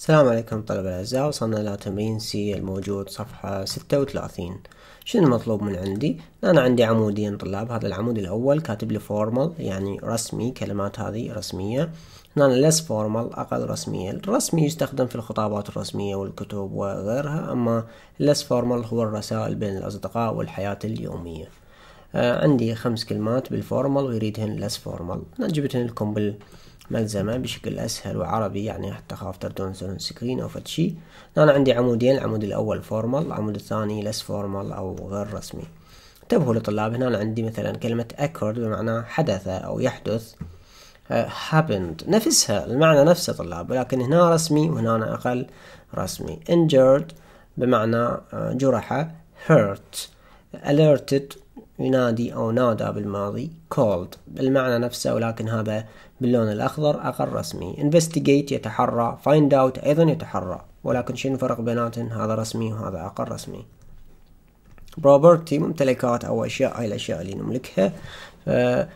السلام عليكم طلبة الأعزاء وصلنا إلى تمرين سي الموجود صفحة ستة وثلاثين شنو المطلوب من عندي؟ أنا عندي عمودين طلاب هذا العمود الأول كاتب لي فورمال يعني رسمي كلمات هذه رسمية هنا لس فورمال أقل رسمية الرسمي يستخدم في الخطابات الرسمية والكتب وغيرها أما لس فورمال هو الرسائل بين الأصدقاء والحياة اليومية آه، عندي خمس كلمات بالفورمال ويريدهن لس فورمال جبتهن لكم بالملزمة بشكل أسهل وعربي يعني حتى خاف تردون سون سكرين أو فتشي نعم، أنا عندي عمودين العمود الأول فورمال العمود الثاني لس فورمال أو غير رسمي انتبهوا لطلاب هنا عندي مثلا كلمة occurred بمعنى حدث أو يحدث آه، happened نفسها المعنى نفسه طلاب ولكن هنا رسمي وهنا أقل رسمي injured بمعنى آه، جرحة hurt alerted ينادي أو نادى بالماضي called بالمعنى نفسه ولكن هذا باللون الأخضر أقل رسمي investigate يتحرى find out أيضا يتحرى ولكن شنو الفرق بيناتهم هذا رسمي وهذا أقل رسمي property ممتلكات أو أشياء هاي الأشياء اللي نملكها آه،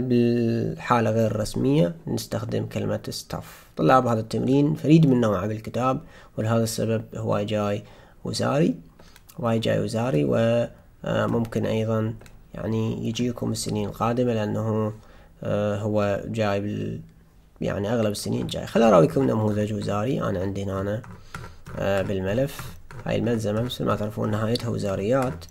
بالحالة غير الرسمية نستخدم كلمة stuff طلاب هذا التمرين فريد من نوعه بالكتاب ولهذا السبب هو جاي وزاري واي جاي وزاري و آه، ممكن أيضا يعني يجيكم السنين القادمة لأنه آه، هو بال يعني أغلب السنين جاي خلا أراويكم نموذج وزاري أنا عندي هنا آه، بالملف هاي الملزمة مثل ما تعرفون نهايتها وزاريات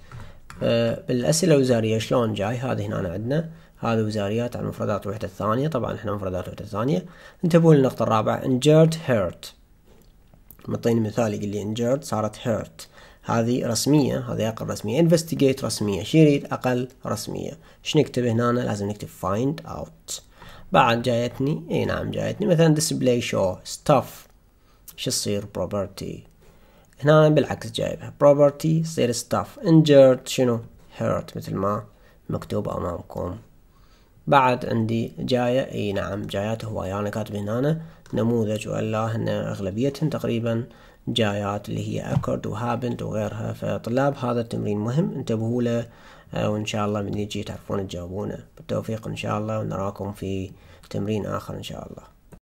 بالأسئلة الوزارية شلون جاي هذه هنا عندنا هذا وزاريات على المفردات الوحدة الثانية طبعا احنا مفردات الوحدة الثانية انتبهوا للنقطة الرابعة injured hurt مطيني مثال يقول لي injured صارت hurt هذه رسمية هذه أقل رسمية investigate رسمية شيريد أقل رسمية ايش نكتب هنا لازم نكتب find out بعد جايتني اي نعم جايتني مثلا display show stuff شو يصير property هنا بالعكس جايبها property يصير stuff injured شنو hurt مثل ما مكتوب أمامكم بعد عندي جاية اي نعم جايات هواية يعني انا كاتب هنا نموذج والا هن اغلبيتهم تقريبا جايات اللي هي اكورد وهابنت وغيرها فطلاب هذا التمرين مهم انتبهوا له آه، وان شاء الله من يجي تعرفون تجاوبونه بالتوفيق ان شاء الله ونراكم في تمرين اخر ان شاء الله